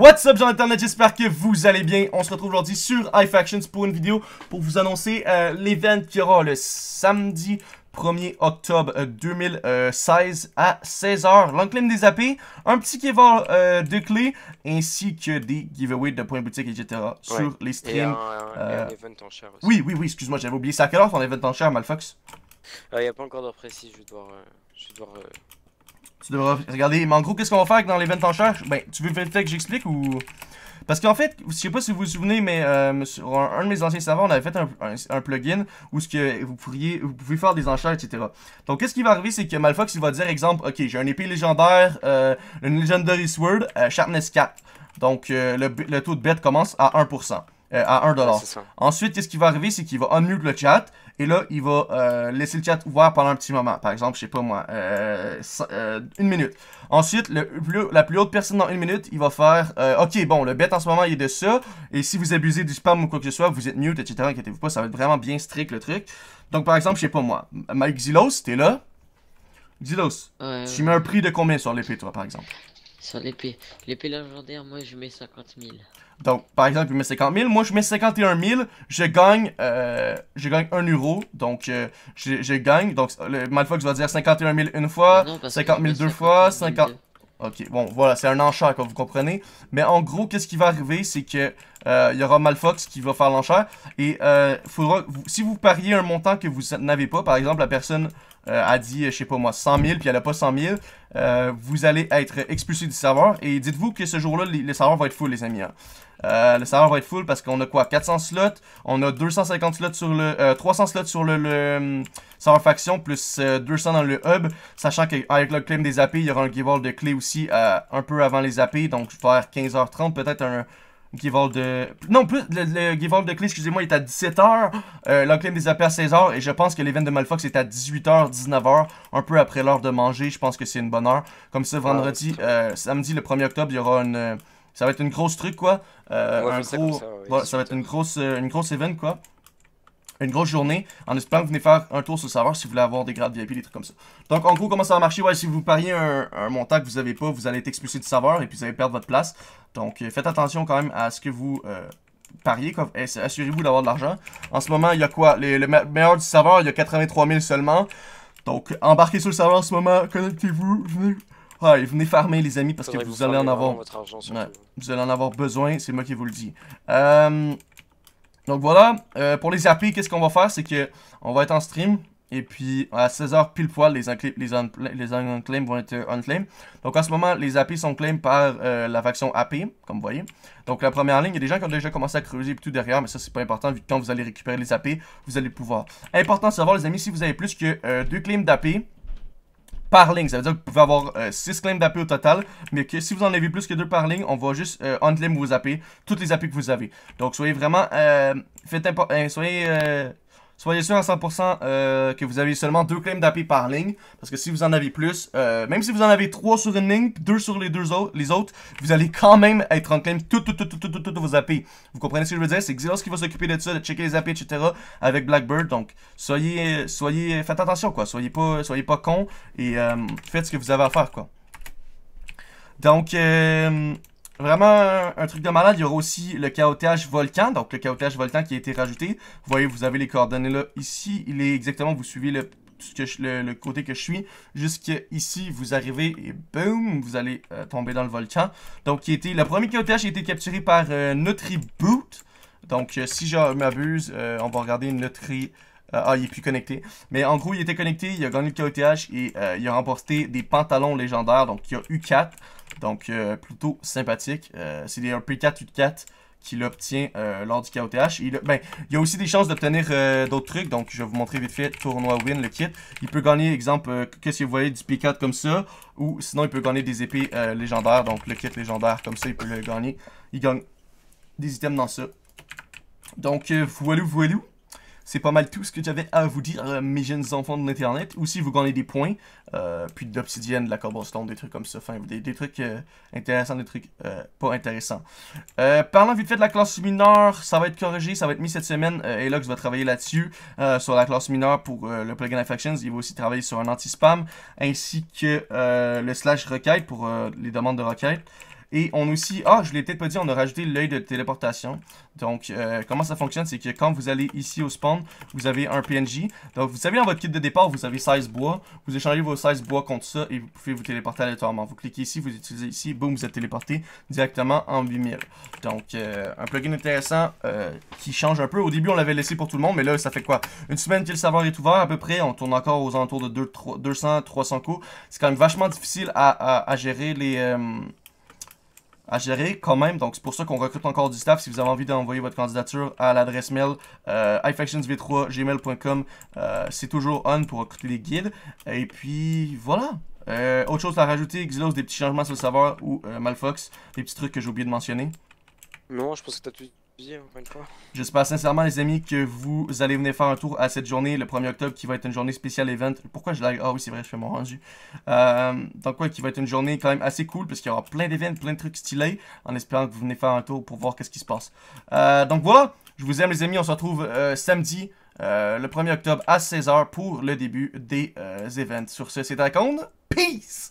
What's up, gens internet, j'espère que vous allez bien. On se retrouve aujourd'hui sur iFactions pour une vidéo pour vous annoncer l'event euh, l'événement qu'il aura le samedi 1er octobre 2016 euh, à 16h. L'enclume des AP, un petit giveaway euh, de clés, ainsi que des giveaways de points boutique etc. sur les streams. Oui, oui, oui, excuse-moi, j'avais oublié. ça. à quelle heure ton event en chair, Malfox Il n'y a pas encore d'heure précise, je vais Je tu regarder. Mais en gros, qu'est-ce qu'on va faire dans l'event en Ben, tu veux vite fait que j'explique ou. Parce qu'en fait, je sais pas si vous vous souvenez, mais euh, sur un, de mes anciens serveurs, on avait fait un, plugin où ce que vous pourriez, vous pouvez faire des enchères, etc. Donc, qu'est-ce qui va arriver, c'est que Malfox, il va dire, exemple, ok, j'ai un épée légendaire, euh, une Legendary Sword, euh, Sharpness 4. Donc, euh, le, le, taux de bête commence à 1%. Euh, à 1$. Ensuite, qu'est-ce qui va arriver, c'est qu'il va unmute le chat, et là, il va euh, laisser le chat voir pendant un petit moment. Par exemple, je sais pas moi, euh, une minute. Ensuite, le la plus haute personne dans une minute, il va faire OK, bon, le bet en ce moment, il est de ça, et si vous abusez du spam ou quoi que ce soit, vous êtes mute, etc. Inquiétez-vous pas, ça va être vraiment bien strict le truc. Donc, par exemple, je sais pas moi, Mike Zilos, t'es là. Zilos, tu mets un prix de combien sur l'épée, toi, par exemple sur l'épée. L'épée légendaire, moi je mets 50 000. Donc, par exemple, il met 50 000. Moi, je mets 51 000. Je gagne, euh, je gagne 1 euro. Donc, euh, je, gagne. Donc, le Malfox va dire 51 000 une fois, 50 000 deux fois, 50... 000. Ok, bon, voilà, c'est un enchère, quoi, vous comprenez. Mais en gros, qu'est-ce qui va arriver, c'est que euh, il y aura Malfox qui va faire l'enchère. Et euh, faudra, si vous pariez un montant que vous n'avez pas, par exemple, la personne euh, a dit, je sais pas moi, 100 000, puis elle a pas 100 000, euh, vous allez être expulsé du serveur. Et dites-vous que ce jour-là, le serveur va être full, les amis. Hein. Euh, le serveur va être full parce qu'on a quoi 400 slots, on a 250 slots sur le 300 slots sur le, serveur faction plus 200 dans le hub, sachant qu'avec le claim des AP, il y aura un giveaway de clé aussi un peu avant les AP, donc vers 15h30 peut-être un Give-All de... Non, plus, le, give de Clé, excusez-moi, est à 17h. Euh, des AP à 16h. Et je pense que l'event de Malfox est à 18h, 19h. Un peu après l'heure de manger. Je pense que c'est une bonne heure. Comme ça, vendredi, euh, samedi, le 1er octobre, il y aura une... Ça va être une grosse truc, quoi. Euh, un gros... ça, ça va être une grosse, euh, une grosse event, quoi une grosse journée. En espérant que vous venez faire un tour sur le serveur si vous voulez avoir des grades VIP, des trucs comme ça. Donc, en gros, comment ça va marcher Ouais, si vous pariez un, montant que vous n'avez pas, vous allez être expulsé du serveur et puis vous allez perdre votre place. Donc, euh, faites attention quand même à ce que vous euh, pariez. Eh, assurez-vous d'avoir de l'argent. En ce moment, il y a quoi Le meilleur du serveur, il y a 83 000 seulement. Donc, embarquez sur le serveur en ce moment, connectez-vous, venez... venez farmer les amis parce que vous, allez en avoir... vous allez en avoir besoin, c'est moi qui vous le dis. Euh... Donc voilà, euh, pour les AP qu'est-ce qu'on va faire, c'est que on va être en stream. Et puis à 16h pile poil, les, les, les vont être unclaimed. Donc en ce moment, les AP sont claim par euh, la faction AP, comme vous voyez. Donc la première ligne, il y a des gens qui ont déjà commencé à creuser tout derrière, mais ça c'est pas important, vu que quand vous allez récupérer les AP, vous allez pouvoir. Important de savoir les amis, si vous avez plus que 2 euh, deux claims d'AP, par ligne. Ça veut dire que vous pouvez avoir 6 euh, claims d'appui au total, mais que si vous en avez plus que 2 par ligne, on va juste un euh, unclaim vos AP, toutes les AP que vous avez. Donc soyez vraiment, euh, faites euh, soyez Soyez sûr à 100% euh, que vous avez seulement deux claims d'AP par ligne. Parce que si vous en avez plus, euh, même si vous en avez trois sur une ligne, deux sur les deux autres, les autres, vous allez quand même être en claim toutes tout, tout, tout, tout, vos AP. Vous comprenez ce que je veux dire? C'est Xenos qui va s'occuper de ça, de checker les AP, etc. avec Blackbird. Donc, soyez, soyez, faites attention, quoi. Soyez pas, soyez pas con et euh, faites ce que vous avez à faire, quoi. Donc, euh, Vraiment un, truc de malade. Il y aura aussi le chaotage volcan. Donc le chaotage volcan qui a été rajouté. Vous voyez, vous avez les coordonnées là ici. Il est exactement, vous suivez le, le, côté que je suis. Jusqu'ici, vous arrivez et boum, vous allez euh, tomber dans le volcan. Donc qui était, le premier chaotage a été capturé par euh, Nutriboot. Donc euh, si je m'abuse, on va regarder Nutriboot. Euh, ah, il est plus connecté. Mais en gros, il était connecté, il a gagné le KOTH et euh, il a remporté des pantalons légendaires. Donc, il a u 4. Donc, euh, plutôt sympathique. c'est des P4 U4 qu'il obtient lors du KOTH. Il a, ben, il a aussi des chances d'obtenir d'autres trucs. Donc, je vais vous montrer vite fait tournoi win, le kit. Il peut gagner, exemple, qu'est-ce que vous voyez, du P4 comme ça. Ou sinon, il peut gagner des épées légendaires. Donc, le kit légendaire comme ça, il peut le gagner. Il gagne des items dans ça. Donc, voilà, voilà. C'est pas mal tout ce que j'avais à vous dire, euh, mes jeunes enfants de l'internet. Ou si vous gagnez des points, euh, puis de de la cobblestone, des trucs comme ça. des, trucs euh, intéressants, des trucs pas intéressants. parlant vite fait de la classe mineure, ça va être corrigé, ça va être mis cette semaine. Elox va travailler là-dessus, sur la classe mineure pour le plugin Affections. Il va aussi travailler sur un anti-spam, ainsi que le slash requête pour les demandes de requête. Et on aussi, ah, je l'ai peut-être pas dit, on a rajouté l'œil de téléportation. Donc, euh, comment ça fonctionne, c'est que quand vous allez ici au spawn, vous avez un PNJ. Donc, vous savez, dans votre kit de départ, vous avez 16 bois. Vous échangez vos 16 bois contre ça et vous pouvez vous téléporter aléatoirement. Vous cliquez ici, vous utilisez ici, boum, vous êtes téléporté directement en 8000. Donc, euh, un plugin intéressant euh, qui change un peu. Au début, on l'avait laissé pour tout le monde, mais là, ça fait quoi Une semaine que le serveur est ouvert à peu près. On tourne encore aux alentours de 200-300 coups. C'est quand même vachement difficile à, à gérer les à gérer quand même. Donc, c'est pour ça qu'on recrute encore du staff. Si vous avez envie d'envoyer votre candidature à l'adresse mail euh, ifactionsv3gmail.com, euh, c'est toujours on pour recruter les guides. Et puis, voilà. Euh, autre chose à rajouter, Xylos, des petits changements sur le serveur ou Malfox, des petits trucs que j'ai oublié de mentionner. Non, je pense que t'as tout dit. J'espère sincèrement, les amis, que vous allez venir faire un tour à cette journée, le 1er octobre, qui va être une journée spéciale event. Pourquoi je lag Ah oui, c'est vrai, je fais mon rendu. Euh, donc, quoi, qui va être une journée quand même assez cool, parce qu'il y aura plein d'événements, plein de trucs stylés, en espérant que vous venez faire un tour pour voir qu'est-ce qui se passe. Euh, donc voilà, je vous aime, les amis. On se retrouve euh, samedi, le 1er octobre, à 16h, pour le début des events. Sur ce, c'est Dracon. Peace!